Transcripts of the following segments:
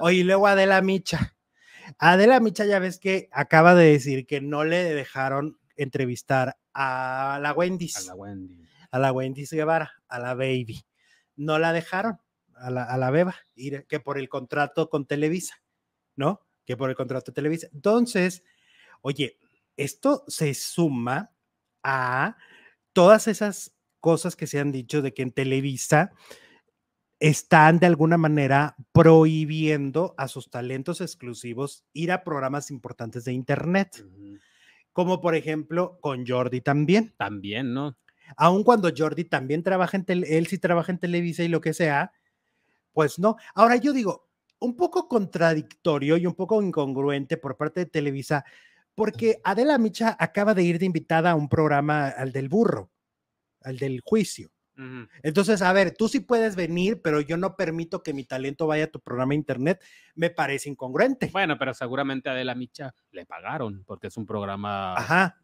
Oye, luego Adela Micha. Adela Micha ya ves que acaba de decir que no le dejaron entrevistar a la Wendy's. A la Wendy A la wendy. Guevara, a la Baby. No la dejaron a la, Beba, que por el contrato con Televisa, ¿no? Que por el contrato de Televisa. Entonces, oye, esto se suma a todas esas cosas que se han dicho de que en Televisa están de alguna manera prohibiendo a sus talentos exclusivos ir a programas importantes de Internet. Como por ejemplo con Jordi también. También, ¿no? Aun cuando Jordi también trabaja en, él trabaja en Televisa y lo que sea, pues no. Ahora yo digo, un poco contradictorio y un poco incongruente por parte de Televisa, porque Adela Micha acaba de ir de invitada a un programa, al del burro, al del juicio. Entonces, a ver, tú sí puedes venir, pero yo no permito que mi talento vaya a tu programa de internet. Me parece incongruente. Bueno, pero seguramente a Adela Micha le pagaron porque es un programa Ajá.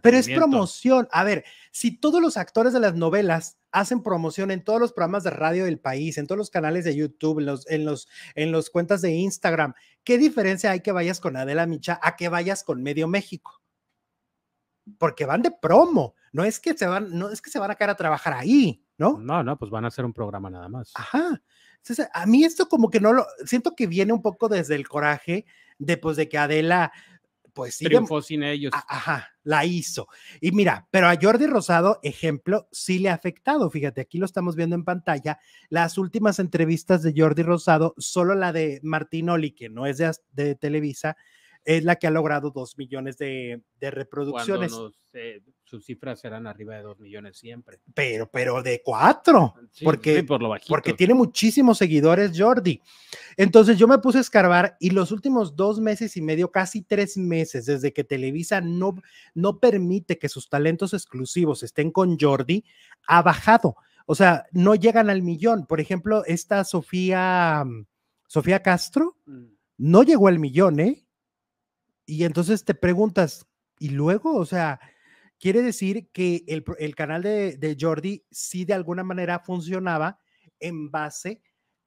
Pero es promoción. A ver, si todos los actores de las novelas hacen promoción en todos los programas de radio del país, en todos los canales de YouTube, en los, en los, en los cuentas de Instagram, ¿qué diferencia hay que vayas con Adela Micha a que vayas con Medio México? porque van de promo, no es que se van, no es que se van a quedar a trabajar ahí, ¿no? No, no, pues van a hacer un programa nada más. Ajá. a mí esto como que no lo, siento que viene un poco desde el coraje de pues, de que Adela pues sí. Triunfó sin ellos. Ajá, la hizo. Y mira, pero a Jordi Rosado, ejemplo, sí le ha afectado. Fíjate, aquí lo estamos viendo en pantalla. Las últimas entrevistas de Jordi Rosado, solo la de Martín Oli, que no es de Televisa, es la que ha logrado dos millones de, reproducciones. sus cifras serán arriba de dos millones siempre. Pero, pero de cuatro. Ah, pues, porque, por porque tiene muchísimos seguidores Jordi. Entonces yo me puse a escarbar y los últimos dos meses y medio, casi tres meses, desde que Televisa no, no permite que sus talentos exclusivos estén con Jordi, ha bajado. O sea, no llegan al millón. Por ejemplo, esta Sofía, mm, Sofía Castro, mm. no llegó al millón, ¿eh? Y entonces te preguntas, ¿y luego? O sea, quiere decir que el, canal de, de, Jordi sí de alguna manera funcionaba en base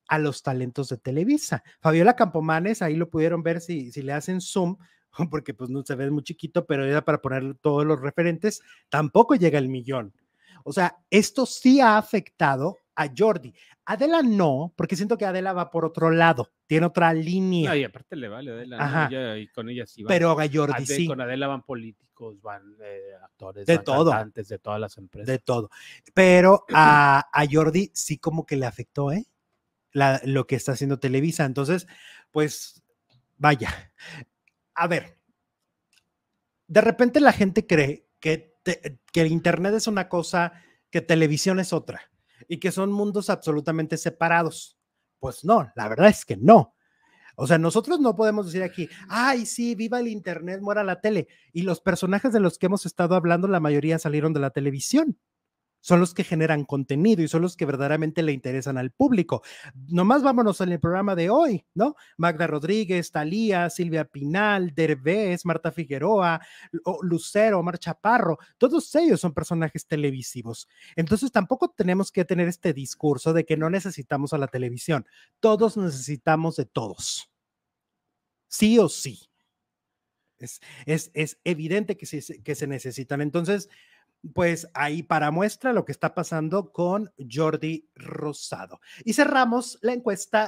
a los talentos de Televisa. Fabiola Campomanes, ahí lo pudieron ver si, si le hacen zoom, porque pues no se ve muy chiquito, pero era para poner todos los referentes, tampoco llega el millón. O sea, esto sí ha afectado a Jordi. Adela no, porque siento que Adela va por otro lado, tiene otra línea. No, y aparte le vale Adela, y con ella sí va. Pero a Jordi sí. Con Adela van políticos, van eh, actores, de todo. de todas las empresas. De todo. Pero a, Jordi sí como que le afectó, ¿eh? lo que está haciendo Televisa. Entonces, pues, vaya. A ver, de repente la gente cree que, que el Internet es una cosa, que televisión es otra y que son mundos absolutamente separados. Pues no, la verdad es que no. O sea, nosotros no podemos decir aquí, ay, sí, viva el Internet, muera la tele. Y los personajes de los que hemos estado hablando, la mayoría salieron de la televisión son los que generan contenido y son los que verdaderamente le interesan al público. Nomás vámonos en el programa de hoy, ¿no? Magda Rodríguez, Talía, Silvia Pinal, Derbez, Marta Figueroa, Lucero, Omar Chaparro, todos ellos son personajes televisivos. Entonces tampoco tenemos que tener este discurso de que no necesitamos a la televisión. Todos necesitamos de todos. Sí o sí. Es, evidente que se, que se necesitan. Entonces, pues ahí para muestra lo que está pasando con Jordi Rosado. Y cerramos la encuesta